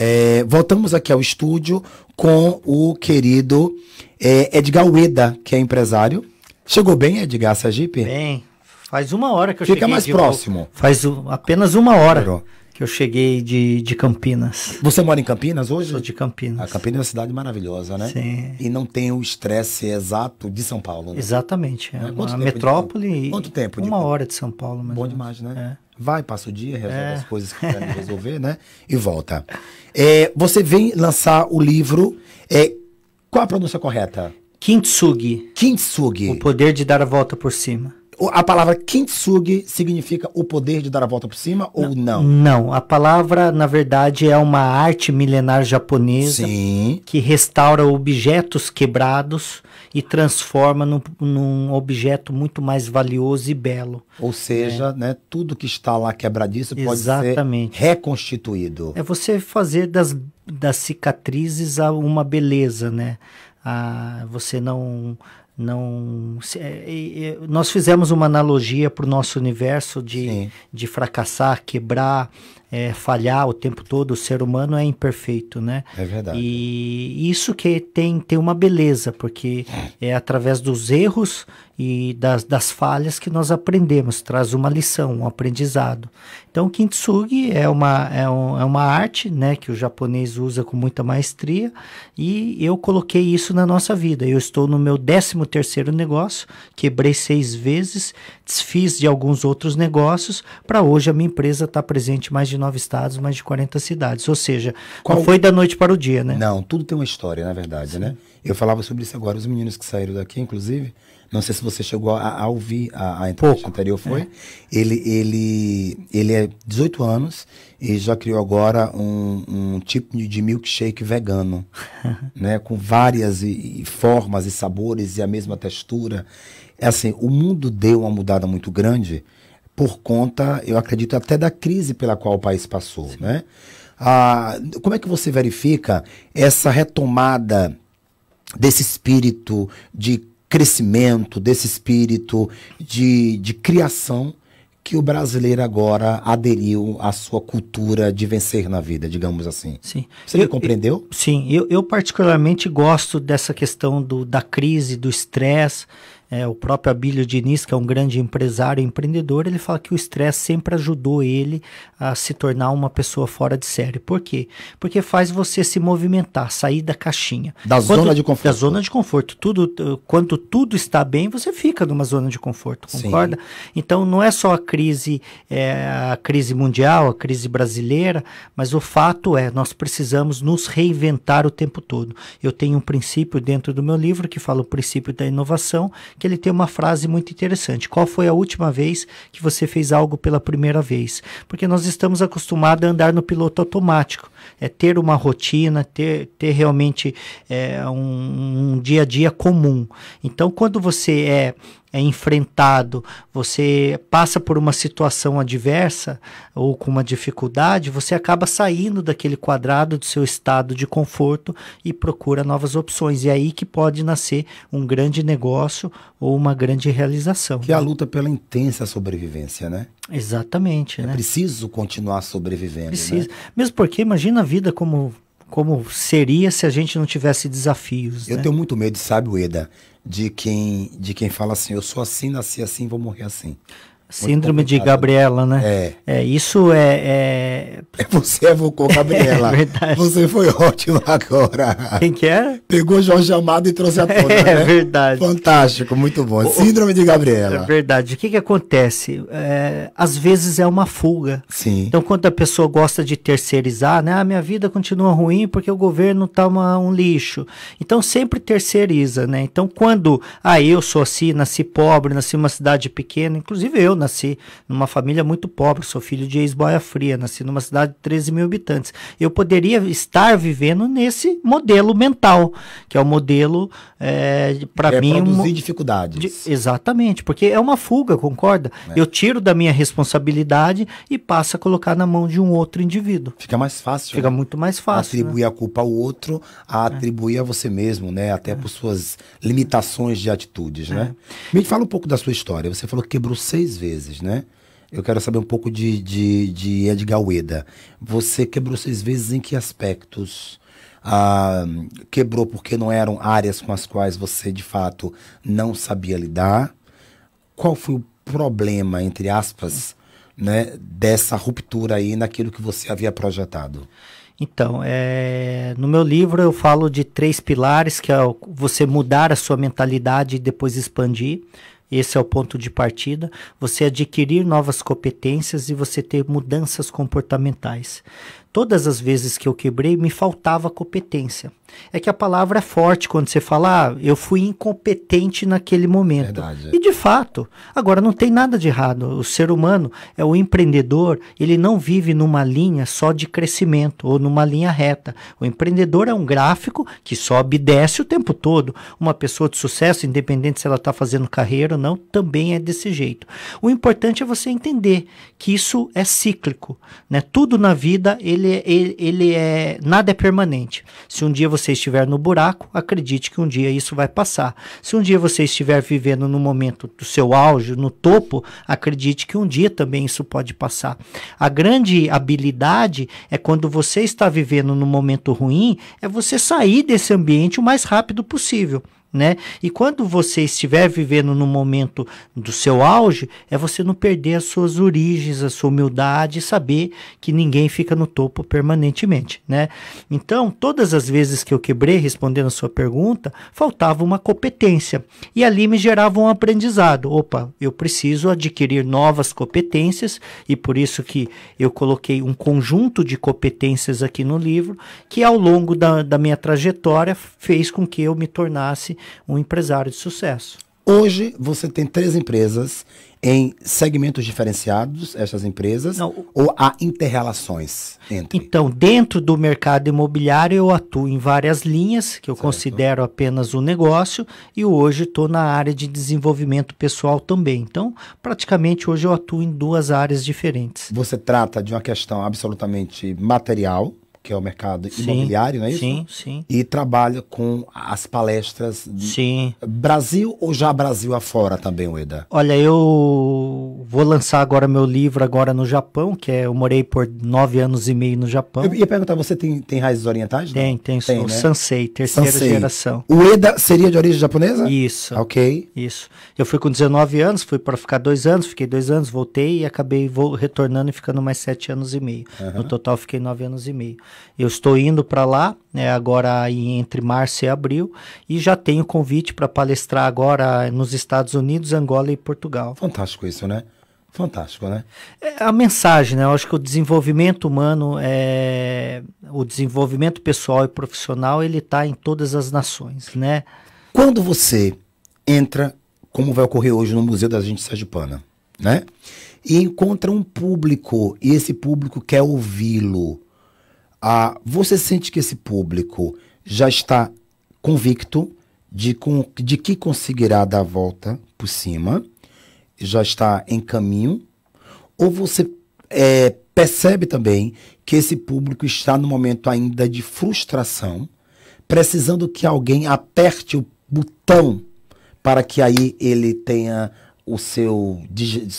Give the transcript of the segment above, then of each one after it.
É, voltamos aqui ao estúdio com o querido é, Edgar Ueda, que é empresário. Chegou bem, Edgar Sergipe? Bem. Faz uma hora que eu Fica cheguei. Fica mais de, próximo. Faz apenas uma hora que eu cheguei de, de Campinas. Você mora em Campinas hoje? Sou de Campinas. A ah, Campinas é uma cidade maravilhosa, né? Sim. E não tem o estresse exato de São Paulo, né? Exatamente. É, é uma metrópole. De... Quanto tempo? De... Uma hora de São Paulo. Bom demais, né? É vai, passa o dia, resolve é. as coisas que quer resolver, né? E volta. É, você vem lançar o livro. É, qual a pronúncia correta? Kintsugi. Kintsugi. O poder de dar a volta por cima. A palavra kintsugi significa o poder de dar a volta por cima não, ou não? Não, a palavra, na verdade, é uma arte milenar japonesa Sim. que restaura objetos quebrados e transforma num, num, objeto muito mais valioso e belo. Ou né? seja, é. né, tudo que está lá quebradiço Exatamente. pode ser reconstituído. É você fazer das, das cicatrizes uma beleza, né? Ah, você não não se, é, é, nós fizemos uma analogia para o nosso universo de, de fracassar quebrar é, falhar o tempo todo, o ser humano é imperfeito, né? É verdade. E isso que tem, tem uma beleza, porque é, é através dos erros e das, das falhas que nós aprendemos, traz uma lição, um aprendizado. Então, o kintsugi é uma, é, um, é uma arte né, que o japonês usa com muita maestria e eu coloquei isso na nossa vida. Eu estou no meu 13 terceiro negócio, quebrei seis vezes, desfiz de alguns outros negócios, para hoje a minha empresa está presente mais de nove estados, mais de 40 cidades. Ou seja, Qual... não foi da noite para o dia, né? Não, tudo tem uma história, na verdade, né? Sim. né? Eu falava sobre isso agora, os meninos que saíram daqui, inclusive. Não sei se você chegou a, a ouvir a, a entrevista Pouco. anterior, foi? É. Ele, ele, ele é 18 anos e já criou agora um, um tipo de milkshake vegano, né? Com várias e, e formas e sabores e a mesma textura. É assim, o mundo deu uma mudada muito grande por conta, eu acredito, até da crise pela qual o país passou, né? Ah, como é que você verifica essa retomada desse espírito de crescimento, desse espírito de, de criação que o brasileiro agora aderiu à sua cultura de vencer na vida, digamos assim. Sim. Você eu, compreendeu? Eu, sim, eu, eu particularmente gosto dessa questão do, da crise, do estresse é, o próprio Abílio Diniz, que é um grande empresário e empreendedor, ele fala que o estresse sempre ajudou ele a se tornar uma pessoa fora de série. Por quê? Porque faz você se movimentar, sair da caixinha. Da quando, zona de conforto. Da zona de conforto. Tudo, quando tudo está bem, você fica numa zona de conforto, concorda? Sim. Então não é só a crise, é, a crise mundial, a crise brasileira, mas o fato é, nós precisamos nos reinventar o tempo todo. Eu tenho um princípio dentro do meu livro que fala o princípio da inovação, que ele tem uma frase muito interessante. Qual foi a última vez que você fez algo pela primeira vez? Porque nós estamos acostumados a andar no piloto automático. É ter uma rotina, ter, ter realmente é, um, um dia a dia comum. Então, quando você é é enfrentado, você passa por uma situação adversa ou com uma dificuldade, você acaba saindo daquele quadrado do seu estado de conforto e procura novas opções. E é aí que pode nascer um grande negócio ou uma grande realização. Que é a né? luta pela intensa sobrevivência, né? Exatamente. É né? preciso continuar sobrevivendo. Precisa. Né? Mesmo porque imagina a vida como como seria se a gente não tivesse desafios. Eu né? tenho muito medo, sabe, Ueda? de quem, de quem fala assim: eu sou assim, nasci assim, vou morrer assim. Síndrome de né? Gabriela, né? É. é isso é, é... é você evocou é Gabriela. é verdade. Você foi ótimo agora. Quem que é? Pegou Jorge Amado e trouxe a tona, É né? verdade. Fantástico, muito bom. Síndrome de Gabriela. É verdade. O que que acontece? É, às vezes é uma fuga. Sim. Então, quando a pessoa gosta de terceirizar, né? A ah, minha vida continua ruim porque o governo tá uma, um lixo. Então, sempre terceiriza, né? Então, quando, ah, eu sou assim, nasci pobre, nasci numa cidade pequena, inclusive eu, nasci numa família muito pobre, sou filho de ex-boia fria, nasci numa cidade de 13 mil habitantes. Eu poderia estar vivendo nesse modelo mental, que é o modelo, eh, é, para mim... Produzir um, dificuldades. De, exatamente, porque é uma fuga, concorda? É. Eu tiro da minha responsabilidade e passo a colocar na mão de um outro indivíduo. Fica mais fácil. Fica né? muito mais fácil. Atribuir né? a culpa ao outro, a é. atribuir a você mesmo, né? Até é. por suas limitações de atitudes, né? É. Me fala um pouco da sua história. Você falou que quebrou seis vezes vezes, né? Eu quero saber um pouco de, de, de Edgar Ueda. Você quebrou seis vezes em que aspectos? Ah, quebrou porque não eram áreas com as quais você de fato não sabia lidar? Qual foi o problema, entre aspas, né, dessa ruptura aí naquilo que você havia projetado? Então, é, no meu livro eu falo de três pilares, que é você mudar a sua mentalidade e depois expandir. Esse é o ponto de partida. Você adquirir novas competências e você ter mudanças comportamentais. Todas as vezes que eu quebrei, me faltava competência. É que a palavra é forte quando você fala, ah, eu fui incompetente naquele momento. Verdade, é. E de fato, agora não tem nada de errado. O ser humano é o empreendedor, ele não vive numa linha só de crescimento ou numa linha reta. O empreendedor é um gráfico que sobe e desce o tempo todo. Uma pessoa de sucesso, independente se ela está fazendo carreira ou não, também é desse jeito. O importante é você entender que isso é cíclico. Né? Tudo na vida ele ele, ele, ele é. Nada é permanente. Se um dia você estiver no buraco, acredite que um dia isso vai passar. Se um dia você estiver vivendo no momento do seu auge, no topo, acredite que um dia também isso pode passar. A grande habilidade é quando você está vivendo no momento ruim, é você sair desse ambiente o mais rápido possível né? E quando você estiver vivendo no momento do seu auge, é você não perder as suas origens, a sua humildade, saber que ninguém fica no topo permanentemente, né? Então, todas as vezes que eu quebrei respondendo a sua pergunta, faltava uma competência e ali me gerava um aprendizado. Opa, eu preciso adquirir novas competências e por isso que eu coloquei um conjunto de competências aqui no livro que ao longo da, da minha trajetória fez com que eu me tornasse um empresário de sucesso. Hoje você tem três empresas em segmentos diferenciados, essas empresas, Não, ou há interrelações entre? Então, dentro do mercado imobiliário, eu atuo em várias linhas, que eu certo. considero apenas um negócio, e hoje estou na área de desenvolvimento pessoal também. Então, praticamente hoje eu atuo em duas áreas diferentes. Você trata de uma questão absolutamente material, que é o mercado sim, imobiliário, não é isso? Sim, sim. E trabalha com as palestras sim. Brasil ou já Brasil afora também, Ueda? Olha, eu vou lançar agora meu livro agora no Japão, que é eu morei por nove anos e meio no Japão. Eu ia perguntar, você tem, tem raízes orientais? Tem, tem, tem sou né? Sansei, terceira Sansei. geração. Ueda seria de origem japonesa? Isso. Ok. Isso. Eu fui com 19 anos, fui para ficar dois anos, fiquei dois anos, voltei e acabei retornando e ficando mais sete anos e meio. Uhum. No total fiquei nove anos e meio. Eu estou indo para lá, né, agora entre março e abril, e já tenho convite para palestrar agora nos Estados Unidos, Angola e Portugal. Fantástico isso, né? Fantástico, né? É a mensagem, né? Eu acho que o desenvolvimento humano, é... o desenvolvimento pessoal e profissional, ele está em todas as nações, né? Quando você entra, como vai ocorrer hoje no Museu da Gente Sergipana, né? E encontra um público, e esse público quer ouvi-lo, ah, você sente que esse público já está convicto de, com, de que conseguirá dar a volta por cima, já está em caminho, ou você é, percebe também que esse público está no momento ainda de frustração, precisando que alguém aperte o botão para que aí ele tenha o seu,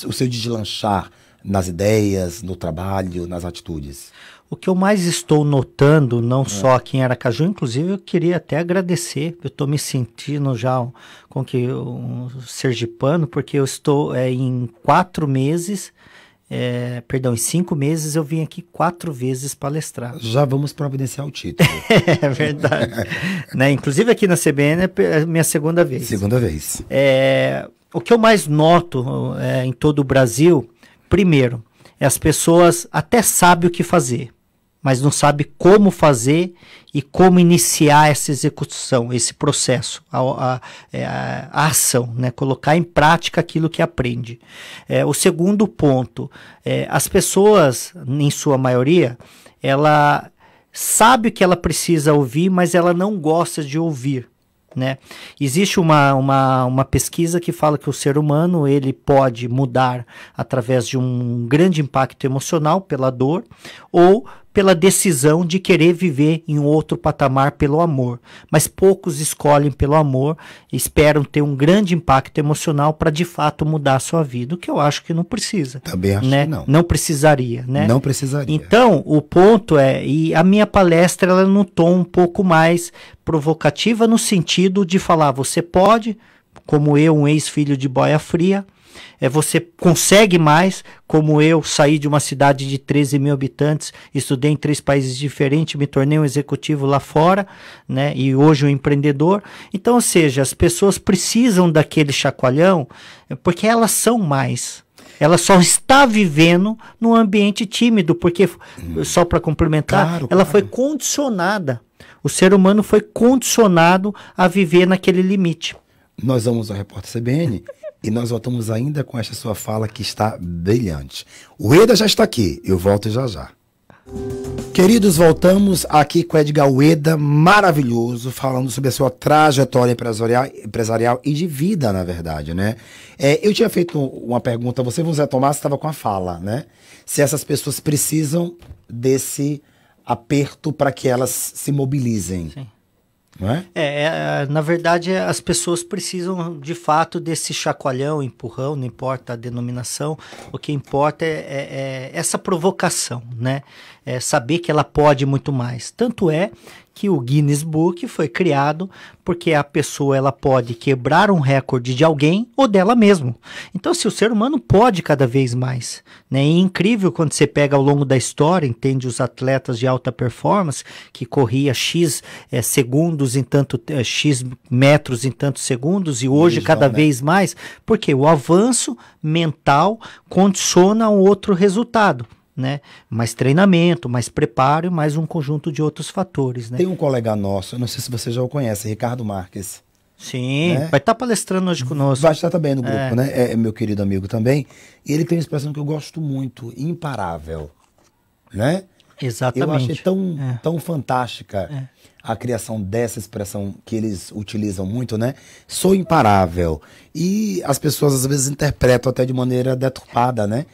o seu deslanchar nas ideias, no trabalho, nas atitudes? O que eu mais estou notando, não é. só aqui em Aracaju, inclusive eu queria até agradecer, eu estou me sentindo já com que um sergipano, porque eu estou é, em quatro meses, é, perdão, em cinco meses eu vim aqui quatro vezes palestrar. Já vamos providenciar o título. é verdade. né? Inclusive aqui na CBN é, é minha segunda vez. Segunda vez. É, o que eu mais noto é, em todo o Brasil, primeiro, é as pessoas até sabem o que fazer, mas não sabe como fazer e como iniciar essa execução, esse processo, a, é, a, a ação, né? colocar em prática aquilo que aprende. É, o segundo ponto, é, as pessoas, em sua maioria, ela sabe o que ela precisa ouvir, mas ela não gosta de ouvir. Né? Existe uma, uma, uma pesquisa que fala que o ser humano ele pode mudar através de um grande impacto emocional pela dor ou pela decisão de querer viver em outro patamar pelo amor, mas poucos escolhem pelo amor, esperam ter um grande impacto emocional para de fato mudar a sua vida, o que eu acho que não precisa. Também acho né? que não. Não precisaria, né? Não precisaria. Então, o ponto é, e a minha palestra ela é no tom um pouco mais provocativa no sentido de falar, você pode, como eu, um ex-filho de boia fria, é, você consegue mais, como eu saí de uma cidade de 13 mil habitantes, estudei em três países diferentes, me tornei um executivo lá fora, né? E hoje um empreendedor. Então, ou seja, as pessoas precisam daquele chacoalhão é, porque elas são mais. Ela só está vivendo num ambiente tímido, porque, hum. só para complementar, claro, ela claro. foi condicionada. O ser humano foi condicionado a viver naquele limite. Nós vamos ao repórter CBN e nós voltamos ainda com esta sua fala que está brilhante. O Eda já está aqui, eu volto já já. Queridos, voltamos aqui com Edgar Ueda, maravilhoso, falando sobre a sua trajetória empresarial, empresarial e de vida, na verdade, né? É, eu tinha feito uma pergunta, você, José Tomás, estava com a fala, né? Se essas pessoas precisam desse aperto para que elas se mobilizem. Sim não é? É, é? na verdade, é, as pessoas precisam de fato desse chacoalhão, empurrão, não importa a denominação, o que importa é, é, é essa provocação, né? é, saber que ela pode muito mais. Tanto é que o Guinness Book foi criado porque a pessoa ela pode quebrar um recorde de alguém ou dela mesmo. Então, se o ser humano pode cada vez mais, né? é incrível quando você pega ao longo da história, entende os atletas de alta performance que corria x é, segundos em tanto é, x metros em tantos segundos e hoje cada né? vez mais, porque o avanço mental condiciona um outro resultado né? Mais treinamento, mais preparo e mais um conjunto de outros fatores, né? Tem um colega nosso, não sei se você já o conhece, Ricardo Marques. Sim, né? vai estar tá palestrando hoje conosco. Vai estar também no é. grupo, é. né? É, é meu querido amigo também. E ele tem uma expressão que eu gosto muito, imparável, né? Exatamente. Eu achei tão, é. tão fantástica é. a criação dessa expressão que eles utilizam muito, né? Sou imparável. E as pessoas às vezes interpretam até de maneira deturpada, né?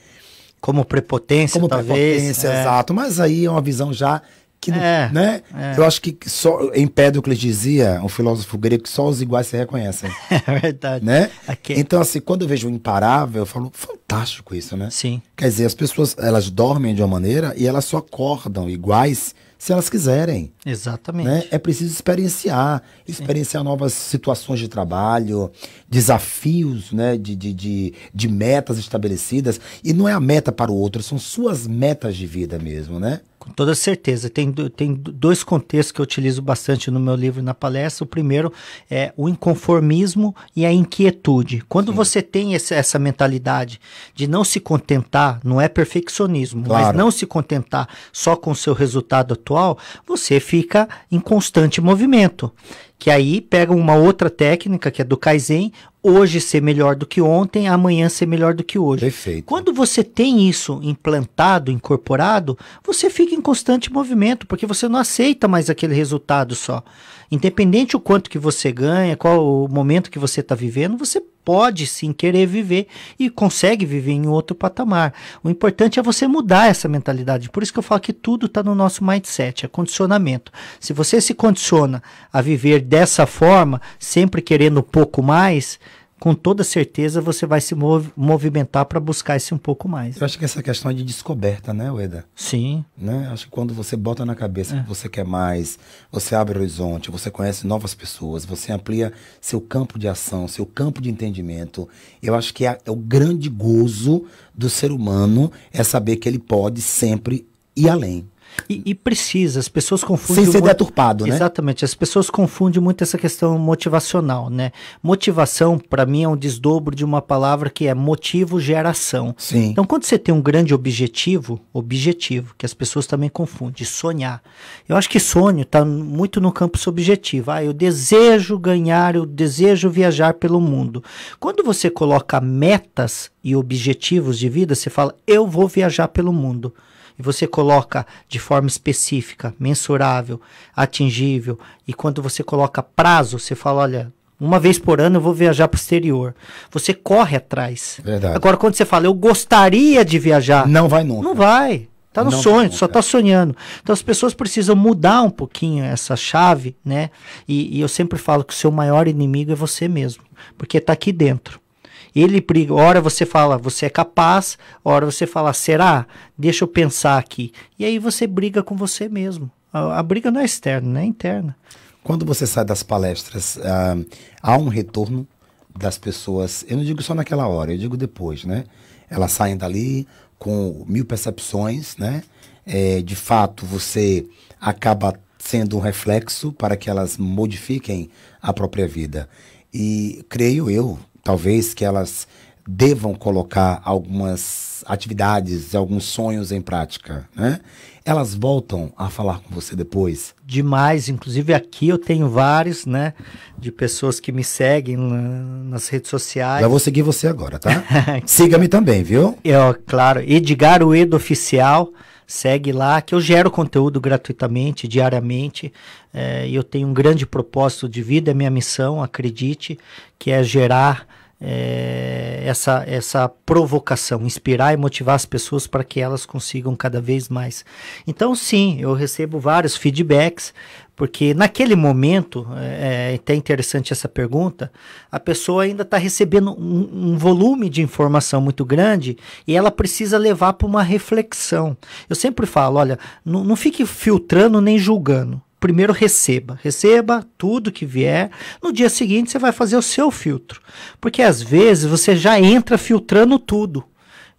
como prepotência, como talvez. prepotência, é. exato. Mas aí é uma visão já que, é, né? É. Eu acho que só Empédocles dizia, um filósofo grego, que só os iguais se reconhecem. É verdade. Né? Então, assim, quando eu vejo o imparável, eu falo, fantástico isso, né? Sim. Quer dizer, as pessoas, elas dormem de uma maneira e elas só acordam iguais se elas quiserem. Exatamente. Né? É preciso experienciar, experienciar Sim. novas situações de trabalho, desafios né? De, de, de, de, metas estabelecidas. E não é a meta para o outro, são suas metas de vida mesmo, né? Com toda certeza. Tem, tem dois contextos que eu utilizo bastante no meu livro e na palestra. O primeiro é o inconformismo e a inquietude. Quando Sim. você tem esse, essa mentalidade de não se contentar, não é perfeccionismo, claro. mas não se contentar só com o seu resultado atual, você fica em constante movimento que aí pega uma outra técnica, que é do Kaizen, hoje ser melhor do que ontem, amanhã ser melhor do que hoje. Perfeito. Quando você tem isso implantado, incorporado, você fica em constante movimento, porque você não aceita mais aquele resultado só. Independente o quanto que você ganha, qual o momento que você está vivendo, você pode sim querer viver e consegue viver em outro patamar. O importante é você mudar essa mentalidade. Por isso que eu falo que tudo está no nosso mindset, é condicionamento. Se você se condiciona a viver dessa forma, sempre querendo um pouco mais, com toda certeza você vai se mov movimentar para buscar esse um pouco mais. Eu acho que essa questão é de descoberta, né, Ueda? Sim. Né? Acho que quando você bota na cabeça é. que você quer mais, você abre horizonte, você conhece novas pessoas, você amplia seu campo de ação, seu campo de entendimento. Eu acho que é, é o grande gozo do ser humano é saber que ele pode sempre ir além. E, e, precisa, as pessoas confundem. Sem ser muito, deturpado, né? Exatamente, as pessoas confundem muito essa questão motivacional, né? Motivação, para mim, é um desdobro de uma palavra que é motivo geração. Sim. Então, quando você tem um grande objetivo, objetivo, que as pessoas também confundem, sonhar. Eu acho que sonho está muito no campo subjetivo. Ah, eu desejo ganhar, eu desejo viajar pelo mundo. Quando você coloca metas e objetivos de vida, você fala, eu vou viajar pelo mundo e você coloca de forma específica, mensurável, atingível, e quando você coloca prazo, você fala, olha, uma vez por ano eu vou viajar para o exterior. Você corre atrás. Verdade. Agora, quando você fala, eu gostaria de viajar. Não vai nunca. Não vai. Tá no não sonho, só tá sonhando. Então as pessoas precisam mudar um pouquinho essa chave, né? E, e eu sempre falo que o seu maior inimigo é você mesmo, porque tá aqui dentro. Ele briga, hora você fala, você é capaz, hora você fala, será? Deixa eu pensar aqui. E aí você briga com você mesmo. A, a briga não é externa, não né, é interna. Quando você sai das palestras, ah, há um retorno das pessoas, eu não digo só naquela hora, eu digo depois, né? Elas saem dali com mil percepções, né? É, de fato, você acaba sendo um reflexo para que elas modifiquem a própria vida. E creio eu, Talvez que elas devam colocar algumas atividades, alguns sonhos em prática, né? Elas voltam a falar com você depois? Demais, inclusive aqui eu tenho vários, né, de pessoas que me seguem nas redes sociais. Eu vou seguir você agora, tá? Siga-me também, viu? Eu, claro, Edgar do Oficial, Segue lá, que eu gero conteúdo gratuitamente, diariamente. É, eu tenho um grande propósito de vida, é minha missão, acredite, que é gerar é, essa, essa provocação, inspirar e motivar as pessoas para que elas consigam cada vez mais. Então, sim, eu recebo vários feedbacks porque naquele momento, é, é até interessante essa pergunta, a pessoa ainda está recebendo um, um, volume de informação muito grande e ela precisa levar para uma reflexão. Eu sempre falo: olha, não, não fique filtrando nem julgando. Primeiro receba, receba tudo que vier. No dia seguinte você vai fazer o seu filtro, porque às vezes você já entra filtrando tudo.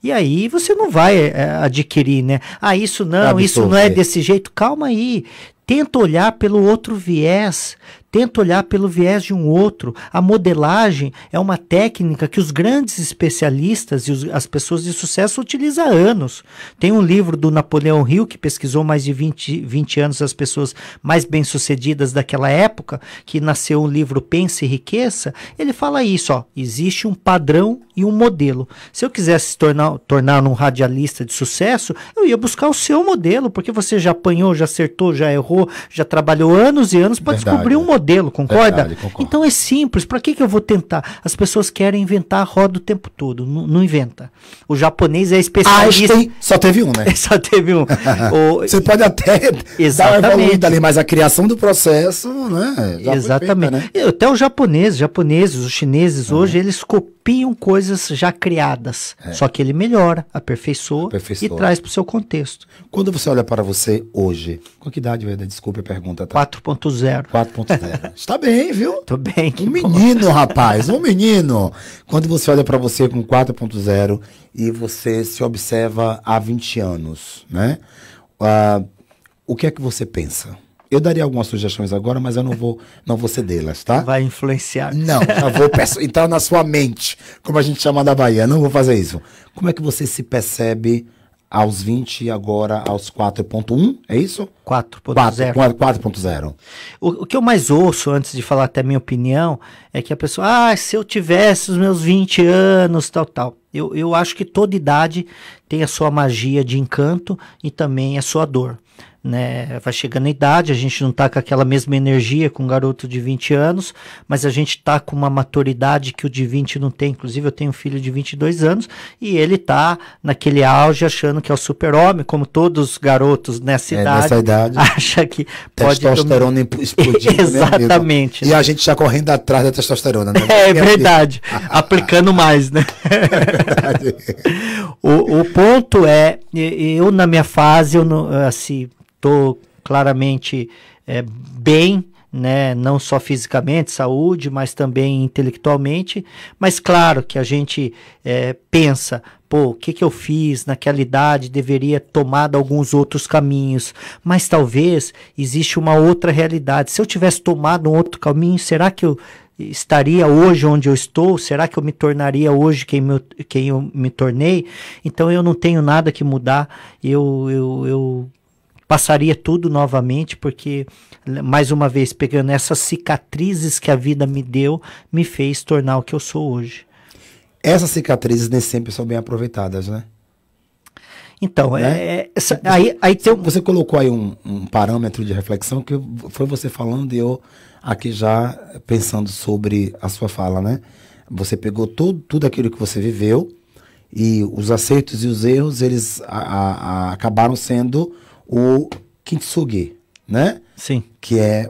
E aí você não vai é, adquirir, né? Ah, isso não, Absorver. isso não é desse jeito. Calma aí. Tenta olhar pelo outro viés, Tenta olhar pelo viés de um outro. A modelagem é uma técnica que os grandes especialistas e os, as pessoas de sucesso utilizam há anos. Tem um livro do Napoleão Hill, que pesquisou mais de 20, 20 anos as pessoas mais bem-sucedidas daquela época, que nasceu um livro Pense e Riqueza. Ele fala isso: ó, existe um padrão e um modelo. Se eu quisesse se tornar, tornar um radialista de sucesso, eu ia buscar o seu modelo, porque você já apanhou, já acertou, já errou, já trabalhou anos e anos para descobrir um modelo modelo, concorda? Verdade, então é simples, para que, que eu vou tentar? As pessoas querem inventar a roda o tempo todo, não, não inventa. O japonês é especialista. Ah, tem... Só teve um, né? Só teve um. o... Você pode até Exatamente. dar ali, mas a criação do processo, né? Já Exatamente. Feita, né? Até os japoneses, japoneses, os chineses, uhum. hoje, eles copiam coisas já criadas. É. Só que ele melhora, aperfeiçoa, aperfeiçoa. e traz para o seu contexto. Quando você olha para você hoje, com que idade, Desculpe a pergunta. Tá? 4.0. 4.0. Vera? Está bem, viu? Tô bem. Que um menino, bom. rapaz, um menino. Quando você olha para você com 4.0 e você se observa há 20 anos, né? Uh, o que é que você pensa? Eu daria algumas sugestões agora, mas eu não vou, não vou cedê-las, tá? Vai influenciar. Não, já vou entrar na sua mente, como a gente chama da Bahia. Não vou fazer isso. Como é que você se percebe aos 20 e agora aos 4.1, é isso? 4.0. 4.0. O, o que eu mais ouço antes de falar até minha opinião é que a pessoa, ah, se eu tivesse os meus 20 anos, tal, tal. Eu, eu acho que toda idade tem a sua magia de encanto e também a sua dor né? Vai chegando a idade, a gente não tá com aquela mesma energia com um garoto de 20 anos, mas a gente tá com uma maturidade que o de 20 não tem. Inclusive, eu tenho um filho de 22 anos e ele tá naquele auge achando que é o super-homem, como todos os garotos nessa é, idade. Nessa idade. Acha que pode. Testosterona dom... explodindo. Né, Exatamente. Né, né? E a né? gente já correndo atrás da testosterona, né? É, é verdade. Aplicando mais, né? É verdade. o, o ponto é, eu na minha fase, eu não, assim estou claramente é, bem, né, não só fisicamente, saúde, mas também intelectualmente. Mas claro que a gente é, pensa, pô, o que, que eu fiz naquela idade, deveria tomado alguns outros caminhos, mas talvez existe uma outra realidade. Se eu tivesse tomado um outro caminho, será que eu estaria hoje onde eu estou? Será que eu me tornaria hoje quem, meu, quem eu me tornei? Então eu não tenho nada que mudar. Eu, eu, eu passaria tudo novamente, porque, mais uma vez, pegando essas cicatrizes que a vida me deu, me fez tornar o que eu sou hoje. Essas cicatrizes nem sempre são bem aproveitadas, né? Então, né? é, essa, aí, aí tem... Você colocou aí um, um, parâmetro de reflexão que foi você falando e eu aqui já pensando sobre a sua fala, né? Você pegou todo, tudo aquilo que você viveu e os acertos e os erros, eles a, a, a acabaram sendo o kintsugi, né? Sim. Que é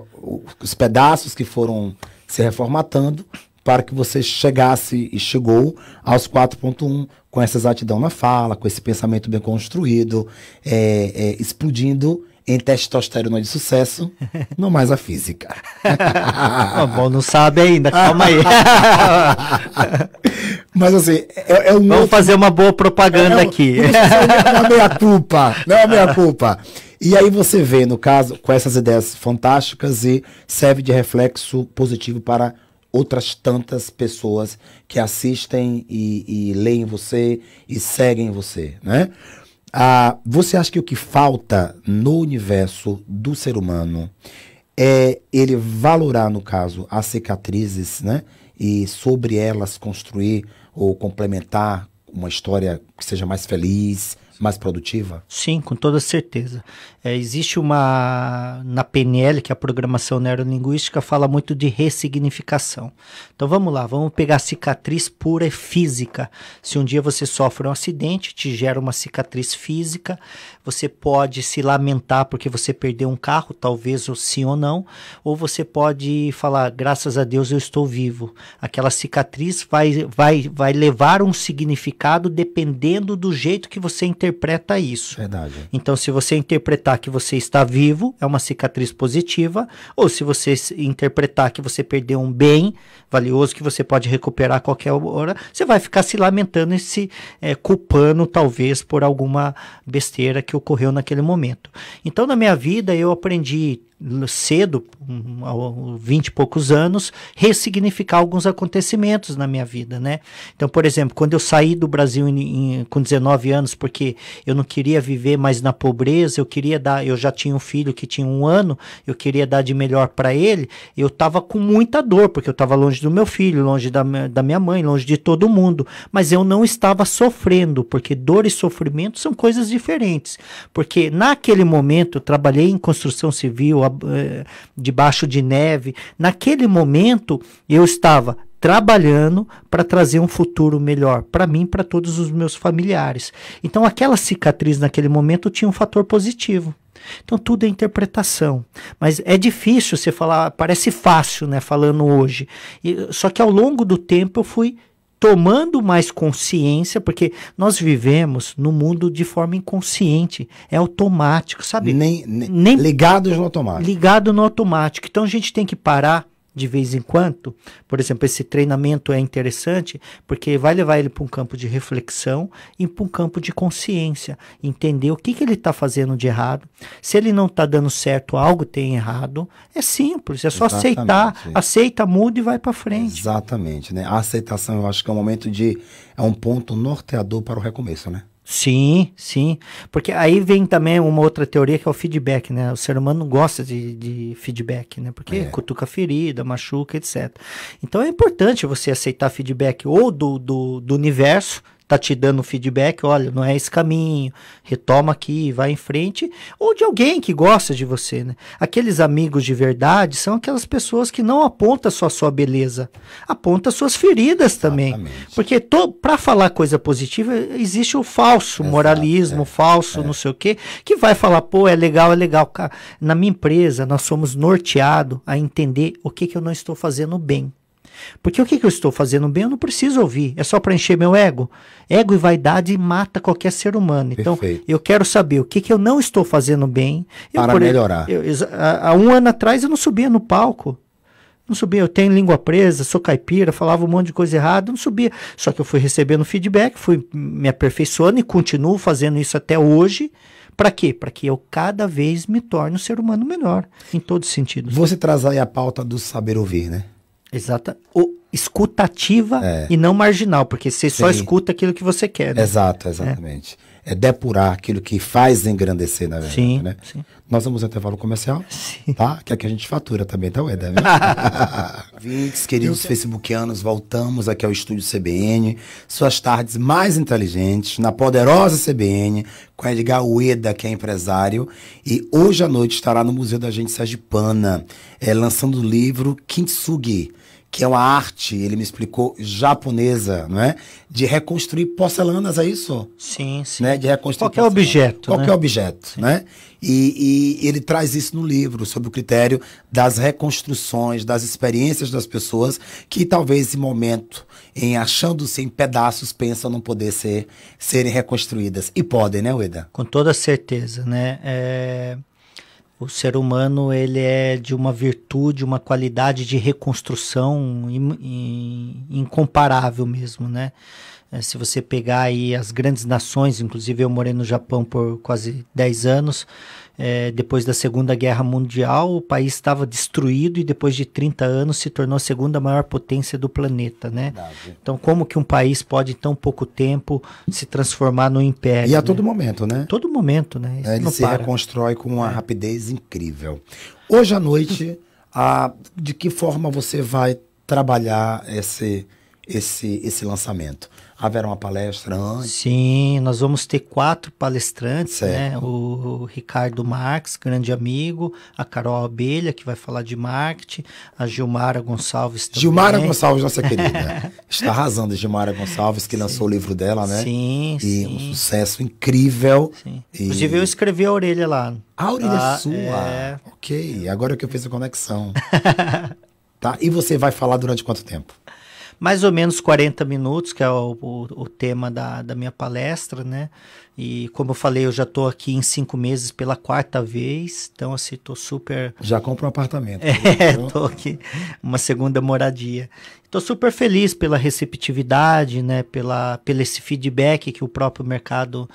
os pedaços que foram se reformatando para que você chegasse e chegou aos 4.1 com essa exatidão na fala, com esse pensamento bem construído, é, é, explodindo em testosterona de sucesso, não mais a física. bom, não sabe ainda, calma aí. Mas assim, é, é um Vamos outro... fazer uma boa propaganda é, é, aqui. Uma meia-culpa, não é uma meia-culpa. E aí você vê, no caso, com essas ideias fantásticas e serve de reflexo positivo para outras tantas pessoas que assistem e, e leem você e seguem você, né? Ah, você acha que o que falta no universo do ser humano é ele valorar, no caso, as cicatrizes, né? E sobre elas construir ou complementar uma história que seja mais feliz, mais produtiva? Sim, com toda certeza. É, existe uma. Na PNL, que é a programação neurolinguística, fala muito de ressignificação. Então vamos lá, vamos pegar a cicatriz pura e física. Se um dia você sofre um acidente, te gera uma cicatriz física, você pode se lamentar porque você perdeu um carro, talvez ou sim ou não, ou você pode falar, graças a Deus eu estou vivo. Aquela cicatriz vai, vai, vai levar um significado dependendo do jeito que você interpreta interpreta isso. Verdade. Então, se você interpretar que você está vivo, é uma cicatriz positiva, ou se você interpretar que você perdeu um bem valioso que você pode recuperar a qualquer hora, você vai ficar se lamentando e se é, culpando, talvez, por alguma besteira que ocorreu naquele momento. Então, na minha vida, eu aprendi cedo, um, 20 e poucos anos, ressignificar alguns acontecimentos na minha vida, né? Então, por exemplo, quando eu saí do Brasil em, em, com 19 anos, porque eu não queria viver mais na pobreza, eu queria dar, eu já tinha um filho que tinha um ano, eu queria dar de melhor para ele, eu tava com muita dor, porque eu tava longe do meu filho, longe da, da minha mãe, longe de todo mundo, mas eu não estava sofrendo, porque dor e sofrimento são coisas diferentes, porque naquele momento eu trabalhei em construção civil, eh, debaixo de neve. Naquele momento, eu estava trabalhando para trazer um futuro melhor para mim, para todos os meus familiares. Então, aquela cicatriz naquele momento tinha um fator positivo. Então tudo é interpretação. Mas é difícil você falar, parece fácil, né, falando hoje. E, só que ao longo do tempo eu fui tomando mais consciência, porque nós vivemos no mundo de forma inconsciente, é automático, sabe? Nem, nem, nem ligados no automático. Ligado no automático. Então a gente tem que parar de vez em quando. Por exemplo, esse treinamento é interessante porque vai levar ele para um campo de reflexão e para um campo de consciência, entender o que, que ele está fazendo de errado. Se ele não está dando certo, algo tem errado. É simples, é só Exatamente. aceitar, aceita, muda e vai para frente. Exatamente, né? A aceitação, eu acho que é um momento de é um ponto norteador para o recomeço, né? Sim, sim. Porque aí vem também uma outra teoria que é o feedback, né? O ser humano gosta de, de feedback, né? Porque é. cutuca ferida, machuca, etc. Então é importante você aceitar feedback ou do, do, do universo, tá te dando feedback, olha, não é esse caminho, retoma aqui, vai em frente, ou de alguém que gosta de você, né? Aqueles amigos de verdade são aquelas pessoas que não apontam só a sua beleza, apontam suas feridas também. Exatamente. Porque para falar coisa positiva, existe o falso Exato, moralismo, é, falso é. não sei o quê, que vai falar, pô, é legal, é legal. Na minha empresa, nós somos norteados a entender o que, que eu não estou fazendo bem. Porque o que, que eu estou fazendo bem, eu não preciso ouvir. É só para encher meu ego. Ego e vaidade mata qualquer ser humano. Então, Perfeito. eu quero saber o que, que eu não estou fazendo bem. Eu, para por, melhorar. Eu, há um ano atrás eu não subia no palco. Não subia, eu tenho língua presa, sou caipira, falava um monte de coisa errada, não subia. Só que eu fui recebendo feedback, fui me aperfeiçoando e continuo fazendo isso até hoje. Para quê? Para que eu cada vez me torne um ser humano melhor, em todos os sentidos. Você traz aí a pauta do saber ouvir, né? Exata. O, escutativa é. e não marginal, porque você Sim. só escuta aquilo que você quer. Né? Exato, é. exatamente. É é depurar aquilo que faz engrandecer, na verdade. Sim, né? sim. Nós vamos ao intervalo comercial, sim. tá? Que aqui a gente fatura também, tá, Eda? Vintes, queridos Deus facebookianos, voltamos aqui ao Estúdio CBN, suas tardes mais inteligentes, na poderosa CBN, com Edgar Ueda, que é empresário, e hoje à noite estará no Museu da Gente Sergipana, é, lançando o livro Kintsugi, que é uma arte, ele me explicou, japonesa, não é? De reconstruir porcelanas, é isso? Sim, sim. Né? De reconstruir Qualquer porcelana. objeto. Né? Qualquer né? objeto, sim. né? E, e, ele traz isso no livro, sobre o critério das reconstruções, das experiências das pessoas que talvez em momento, em achando-se em pedaços, pensam não poder ser, serem reconstruídas. E podem, né, Ueda? Com toda certeza, né? É o ser humano ele é de uma virtude, uma qualidade de reconstrução incomparável mesmo, né? É, se você pegar aí as grandes nações, inclusive eu morei no Japão por quase 10 anos, é, depois da Segunda Guerra Mundial, o país estava destruído e depois de 30 anos se tornou a segunda maior potência do planeta, né? Verdade. Então, como que um país pode em tão pouco tempo se transformar no império? E a né? todo momento, né? Todo momento, né? Isso é, Ele se para. reconstrói com uma é. rapidez incrível. Hoje à noite, a, de que forma você vai trabalhar esse, esse, esse lançamento? haverá uma palestra antes? Sim, nós vamos ter quatro palestrantes, né? certo. né? O, Ricardo Marx, grande amigo, a Carol Abelha, que vai falar de marketing, a Gilmara Gonçalves também. Gilmara Gonçalves, nossa querida. Está arrasando a Gilmara Gonçalves, que sim. lançou o livro dela, né? Sim, e sim. um sucesso incrível. Sim. E... Inclusive eu escrevi a orelha lá. A orelha ah, sua? É... Ok, agora que eu fiz a conexão. tá? E você vai falar durante quanto tempo? mais ou menos 40 minutos, que é o, o, o tema da, da minha palestra, né? E como eu falei, eu já estou aqui em cinco meses pela quarta vez, então assim, estou super. Já compro um apartamento. É, estou aqui, uma segunda moradia. Estou super feliz pela receptividade, né? Pela, pelo esse feedback que o próprio mercado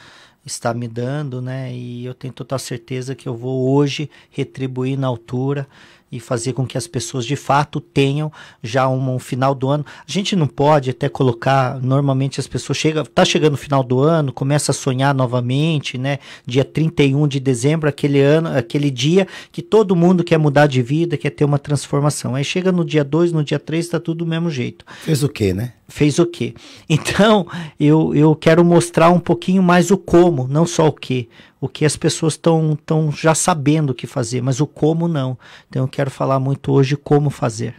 está me dando, né? E eu tenho total certeza que eu vou hoje retribuir na altura e fazer com que as pessoas de fato tenham já um, um, final do ano. A gente não pode até colocar, normalmente as pessoas chegam, tá chegando o final do ano, começa a sonhar novamente, né? Dia 31 de dezembro, aquele ano, aquele dia que todo mundo quer mudar de vida, quer ter uma transformação. Aí chega no dia 2, no dia 3, tá tudo do mesmo jeito. Fez o quê, né? fez o quê. Então, eu, eu quero mostrar um pouquinho mais o como, não só o que. O que as pessoas estão já sabendo o que fazer, mas o como não. Então, eu quero falar muito hoje como fazer.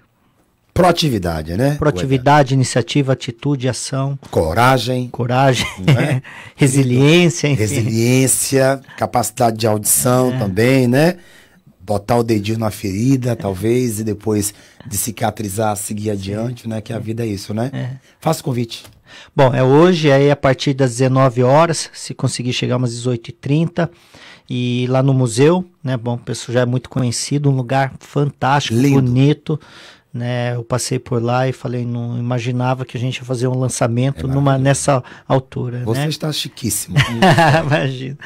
Proatividade, né? Proatividade, Ué. iniciativa, atitude, ação. Coragem. Coragem. Né? Resiliência, enfim. Resiliência, capacidade de audição é. também, né? botar o dedinho na ferida, talvez, e depois de cicatrizar, seguir adiante, né? Que a vida é isso, né? É. Faça o convite. Bom, é hoje, aí a partir das 19 horas, se conseguir chegar umas 18h30, e lá no museu, né? Bom, o pessoal já é muito conhecido, um lugar fantástico, Lindo. bonito, né? Eu passei por lá e falei, não imaginava que a gente ia fazer um lançamento é numa nessa altura. Né? Você né? está chiquíssimo. Imagina.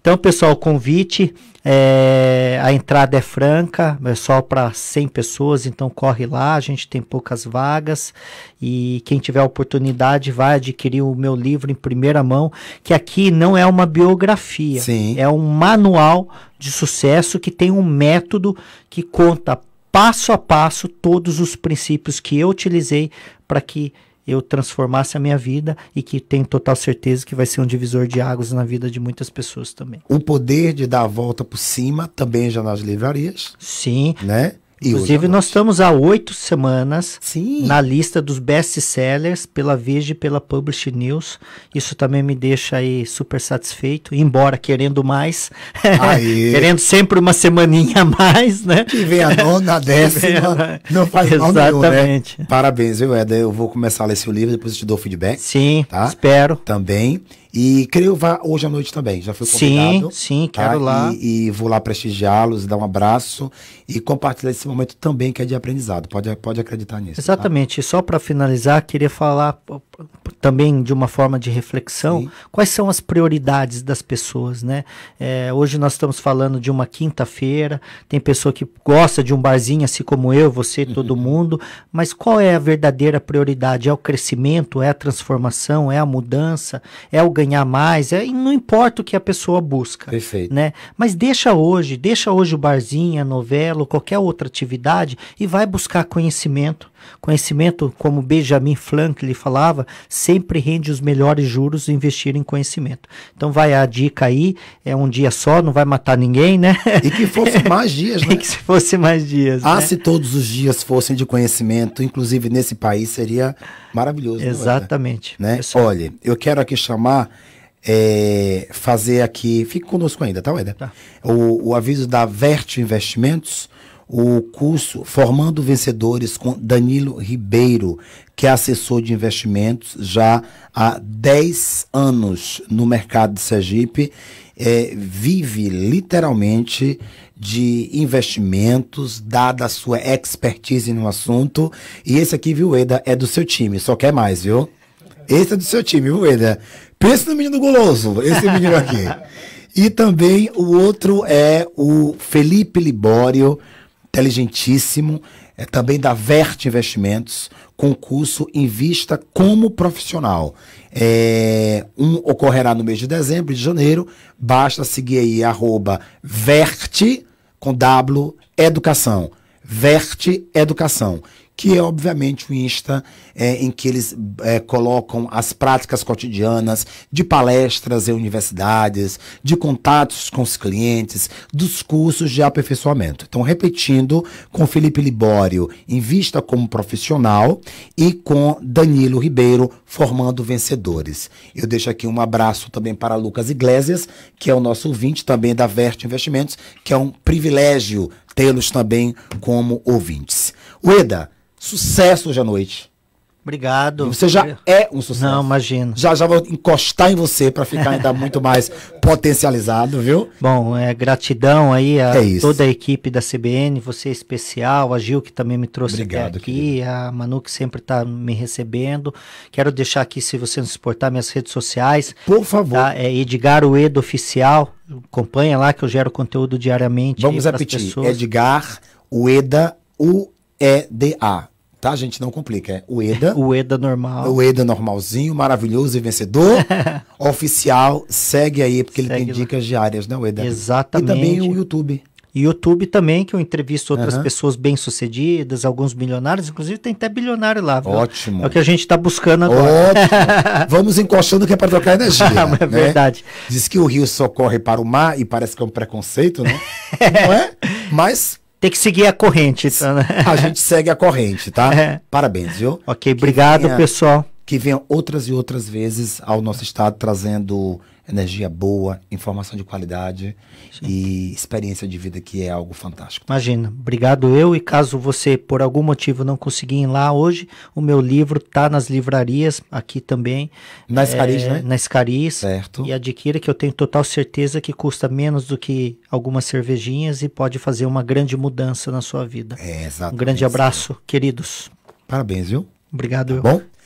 Então, pessoal, convite. É, a entrada é franca, é só para 100 pessoas, então corre lá, a gente tem poucas vagas e quem tiver oportunidade vai adquirir o meu livro em primeira mão, que aqui não é uma biografia, Sim. é um manual de sucesso que tem um método que conta passo a passo todos os princípios que eu utilizei para que eu transformasse a minha vida e que tenho total certeza que vai ser um divisor de águas na vida de muitas pessoas também. O poder de dar a volta por cima também é já nas livrarias. Sim. Né? Inclusive, nós estamos há oito semanas Sim. na lista dos best-sellers pela Veja e pela Publish News. Isso também me deixa aí super satisfeito, embora querendo mais, querendo sempre uma semaninha a mais, né? Que vem a nona, a décima, não faz mal Exatamente. Nenhum, né? Parabéns, viu, Eda? Eu vou começar a ler seu livro, depois eu te dou feedback. Sim, tá? espero. Também. E creio vá hoje à noite também, já foi convidado. Sim, sim, tá? quero lá. E, e vou lá prestigiá-los, dar um abraço e compartilhar esse momento também que é de aprendizado. Pode, pode acreditar nisso. Tá? Exatamente. Tá? Só para finalizar, queria falar também de uma forma de reflexão. Sim. Quais são as prioridades das pessoas, né? É, hoje nós estamos falando de uma quinta-feira. Tem pessoa que gosta de um barzinho, assim como eu, você, todo uhum. mundo. Mas qual é a verdadeira prioridade? É o crescimento? É a transformação? É a mudança? É o ganhar mais? É, não importa o que a pessoa busca. Perfeito. Né? Mas deixa hoje, deixa hoje o barzinho, a novela, qualquer outra atividade e vai buscar conhecimento. Conhecimento, como Benjamin Franklin falava, sempre rende os melhores juros investir em conhecimento. Então vai a dica aí, é um dia só, não vai matar ninguém, né? E que fosse mais dias, né? e que se fosse mais dias. Ah, né? se todos os dias fossem de conhecimento, inclusive nesse país, seria maravilhoso. É? Exatamente. É, né? Olha, eu quero aqui chamar é, fazer aqui. Fique conosco ainda, tá, Weda? Tá. O, o, aviso da Verte Investimentos o curso Formando Vencedores com Danilo Ribeiro, que é assessor de investimentos já há 10 anos no mercado de Sergipe, é, vive literalmente de investimentos, dada a sua expertise no assunto. E esse aqui, viu, Eda, é do seu time, só quer mais, viu? Esse é do seu time, viu, Eda? Pensa no menino goloso, esse menino aqui. E também o outro é o Felipe Libório, inteligentíssimo, é também da Vert Investimentos, concurso em vista como profissional. É, um ocorrerá no mês de dezembro e de janeiro. Basta seguir aí arroba Vert com W Educação. Verte Educação que é obviamente o Insta, é, em que eles é, colocam as práticas cotidianas de palestras em universidades, de contatos com os clientes, dos cursos de aperfeiçoamento. Então, repetindo, com Felipe Libório em vista como profissional e com Danilo Ribeiro formando vencedores. Eu deixo aqui um abraço também para Lucas Iglesias, que é o nosso ouvinte também da Verte Investimentos, que é um privilégio tê-los também como ouvintes. Ueda, sucesso hoje à noite. Obrigado. E você já é um sucesso. Não, imagino. Já já vou encostar em você para ficar ainda muito mais potencializado, viu? Bom, é gratidão aí a é toda a equipe da CBN, você especial, a Gil que também me trouxe Obrigado, aqui, querido. a Manu que sempre está me recebendo. Quero deixar aqui, se você não suportar minhas redes sociais. Por favor. Tá? É Edgar Uedo Oficial, acompanha lá que eu gero conteúdo diariamente. Vamos repetir, pessoas. Edgar Ueda, U e-D-A. Tá, gente? Não complica. É o EDA. o EDA normal. O EDA normalzinho, maravilhoso e vencedor. oficial, segue aí, porque segue ele tem lá. dicas diárias, né, EDA? Exatamente. E também o YouTube. YouTube também, que eu entrevisto outras uhum. pessoas bem-sucedidas, alguns milionários, inclusive tem até bilionário lá. Viu? Ótimo. É o que a gente está buscando agora. Ótimo. Vamos encostando que é para trocar energia. é né? verdade. Diz que o rio socorre para o mar e parece que é um preconceito, né? Não é? Mas tem que seguir a corrente. Então, né? A gente segue a corrente, tá? É. Parabéns, viu? Ok, que obrigado, venha, pessoal. Que venham outras e outras vezes ao nosso estado trazendo energia boa, informação de qualidade Sim. e experiência de vida que é algo fantástico. Imagina, obrigado eu e caso você por algum motivo não conseguir ir lá hoje, o meu livro está nas livrarias aqui também. Na Escariz, é, né? Na Escariz. Certo. E adquira que eu tenho total certeza que custa menos do que algumas cervejinhas e pode fazer uma grande mudança na sua vida. É, exato. Um grande abraço, queridos. Parabéns, viu? Obrigado. Tá eu. bom?